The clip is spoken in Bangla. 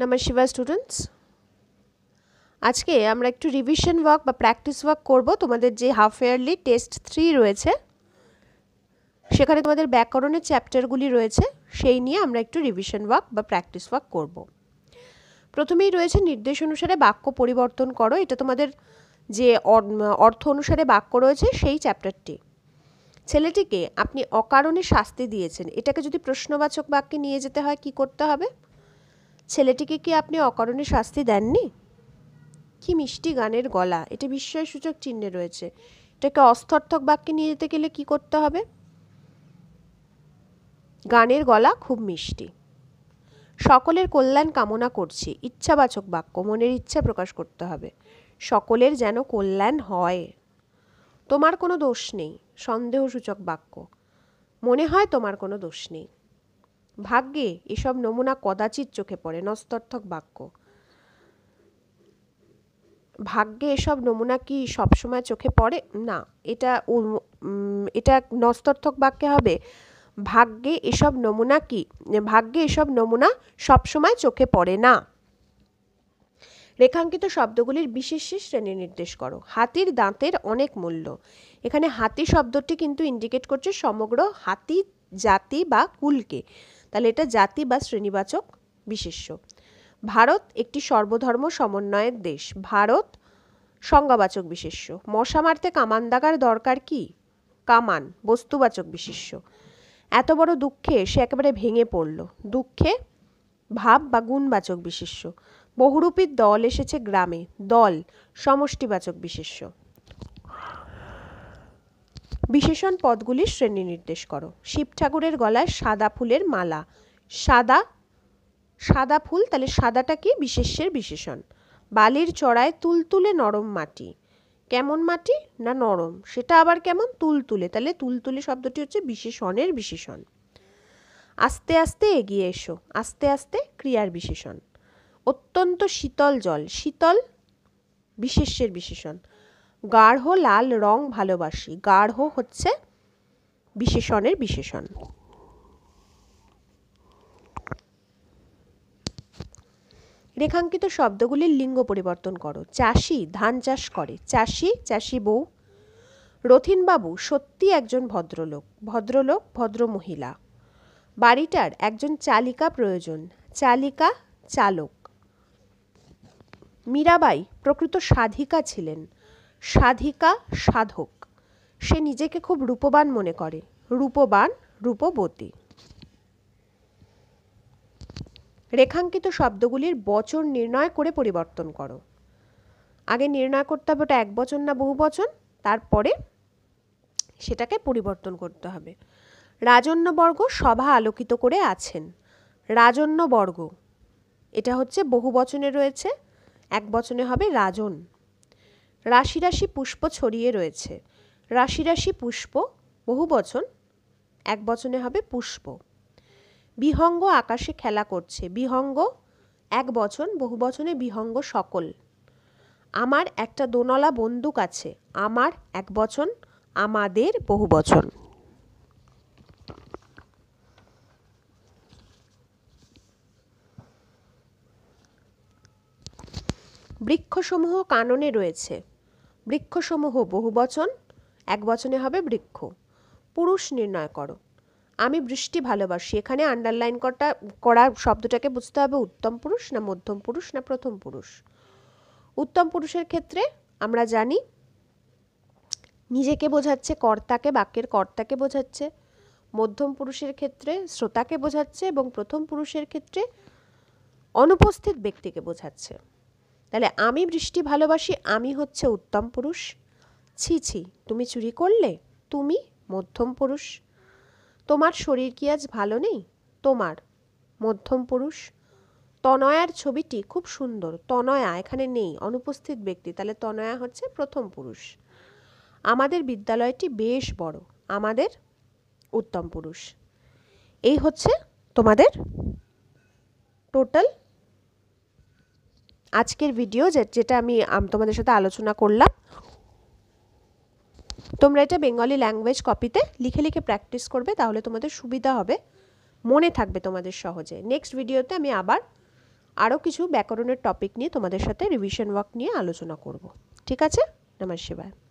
নাম্বার শিবা স্টুডেন্টস আজকে আমরা একটু রিভিশন ওয়ার্ক বা প্র্যাকটিস ওয়ার্ক করব তোমাদের যে হাফ ইয়ারলি টেস্ট থ্রি রয়েছে সেখানে তোমাদের ব্যাকরণের চ্যাপ্টারগুলি রয়েছে সেই নিয়ে আমরা একটু রিভিশন ওয়ার্ক বা প্র্যাকটিস ওয়ার্ক করব প্রথমেই রয়েছে নির্দেশ অনুসারে বাক্য পরিবর্তন করো এটা তোমাদের যে অর্থ অনুসারে বাক্য রয়েছে সেই চ্যাপ্টারটি ছেলেটিকে আপনি অকারণে শাস্তি দিয়েছেন এটাকে যদি প্রশ্নবাচক বাক্যে নিয়ে যেতে হয় কি করতে হবে ছেলেটিকে কি আপনি অকারণে শাস্তি দেননি কি মিষ্টি গানের গলা এটা বিস্ময়সূচক চিহ্নে রয়েছে এটাকে অস্থর্থক বাক্যে নিয়ে যেতে গেলে কি করতে হবে গানের গলা খুব মিষ্টি সকলের কল্যাণ কামনা করছি ইচ্ছাবাচক বাক্য মনের ইচ্ছা প্রকাশ করতে হবে সকলের যেন কল্যাণ হয় তোমার কোনো দোষ নেই সন্দেহসূচক বাক্য মনে হয় তোমার কোনো দোষ নেই ভাগ্যে এসব নমুনা কদাচিৎ চোখে পড়ে নস্তর্থক বাক্য ভাগ্যে এসব নমুনা কি সবসময় চোখে পড়ে না এটা এটা নস্তর্থক বাক্যে হবে ভাগ্যে এসব নমুনা কি ভাগ্যে এসব নমুনা সবসময় চোখে পড়ে না রেখাঙ্কিত শব্দগুলির বিশেষ শ্রেণী নির্দেশ করো হাতির দাঁতের অনেক মূল্য এখানে হাতি শব্দটি কিন্তু ইন্ডিকেট করছে সমগ্র হাতি জাতি বা কুলকে তাহলে এটা জাতি বা শ্রেণীবাচক বিশেষ্য ভারত একটি সর্বধর্ম সমন্বয়ের দেশ ভারত সংজ্ঞাবাচক বিশেষ্য মশা মারতে কামান দাগার দরকার কি কামান বস্তুবাচক বিশেষ্য এত বড় দুঃখে সে একেবারে ভেঙে পড়ল দুঃখে ভাব বা গুণবাচক বিশেষ্য বহুরূপীর দল এসেছে গ্রামে দল সমষ্টিবাচক বিশেষ্য বিশেষণ পদগুলির শ্রেণী নির্দেশ করো শিব ঠাকুরের গলায় সাদা ফুলের মালা সাদা সাদা ফুল তাহলে সাদাটা কি বিশেষ্যের বিশেষণ বালির চড়ায় তুলতুলে নরম মাটি কেমন মাটি না নরম সেটা আবার কেমন তুলতুলে তাহলে তুলতুলে শব্দটি হচ্ছে বিশেষণের বিশেষণ আস্তে আস্তে এগিয়ে এসো আস্তে আস্তে ক্রিয়ার বিশেষণ অত্যন্ত শীতল জল শীতল বিশেষ্যের বিশেষণ গাঢ় লাল রং ভালোবাসি গাঢ় হচ্ছে বিশেষণের বিশেষণ রেখাঙ্কিত শব্দগুলির লিঙ্গ পরিবর্তন করো চাষি ধান চাষ করে চাষি চাষি বউ রথিনবাবু সত্যি একজন ভদ্রলোক ভদ্রলোক ভদ্র মহিলা বাড়িটার একজন চালিকা প্রয়োজন চালিকা চালক মীরাবাই প্রকৃত সাধিকা ছিলেন সাধিকা সাধক সে নিজেকে খুব রূপবান মনে করে রূপবান রূপবতী রেখাঙ্কিত শব্দগুলির বচন নির্ণয় করে পরিবর্তন করো আগে নির্ণয় করতে হবে ওটা এক বচন না বহু বচন তারপরে সেটাকে পরিবর্তন করতে হবে রাজন্যবর্গ সভা আলোকিত করে আছেন রাজন্যবর্গ এটা হচ্ছে বহু বচনে রয়েছে এক বচনে হবে রাজন রাশি রাশি পুষ্প ছড়িয়ে রয়েছে রাশি রাশি পুষ্প বহু বচন এক বচনে হবে পুষ্প বিহঙ্গ আকাশে খেলা করছে বিহঙ্গ এক বচন বহু বচনে বিহঙ্গ সকল আমার একটা দোনলা বন্দুক আছে আমার এক বচন আমাদের বহু বচন বৃক্ষসমূহ কাননে রয়েছে বৃক্ষসমূহ বহুবচন বচনে হবে বৃক্ষ পুরুষ নির্ণয় করো আমি বৃষ্টি ভালোবাসি এখানে আন্ডারলাইন করা করা শব্দটাকে বুঝতে হবে উত্তম পুরুষ না মধ্যম পুরুষ না প্রথম পুরুষ উত্তম পুরুষের ক্ষেত্রে আমরা জানি নিজেকে বোঝাচ্ছে কর্তাকে বাক্যের কর্তাকে বোঝাচ্ছে মধ্যম পুরুষের ক্ষেত্রে শ্রোতাকে বোঝাচ্ছে এবং প্রথম পুরুষের ক্ষেত্রে অনুপস্থিত ব্যক্তিকে বোঝাচ্ছে তাহলে আমি বৃষ্টি ভালোবাসি আমি হচ্ছে উত্তম পুরুষ ছি ছি তুমি চুরি করলে তুমি মধ্যম পুরুষ তোমার শরীর কি আজ ভালো নেই তোমার মধ্যম পুরুষ তনয়ার ছবিটি খুব সুন্দর তনয়া এখানে নেই অনুপস্থিত ব্যক্তি তাহলে তনয়া হচ্ছে প্রথম পুরুষ আমাদের বিদ্যালয়টি বেশ বড় আমাদের উত্তম পুরুষ এই হচ্ছে তোমাদের টোটাল আজকের ভিডিও যেটা আমি তোমাদের সাথে আলোচনা করলাম তোমরা এটা বেঙ্গলি ল্যাঙ্গুয়েজ কপিতে লিখে লিখে প্র্যাকটিস করবে তাহলে তোমাদের সুবিধা হবে মনে থাকবে তোমাদের সহজে নেক্সট ভিডিওতে আমি আবার আরও কিছু ব্যাকরণের টপিক নিয়ে তোমাদের সাথে রিভিশন ওয়ার্ক নিয়ে আলোচনা করব ঠিক আছে নমস্কার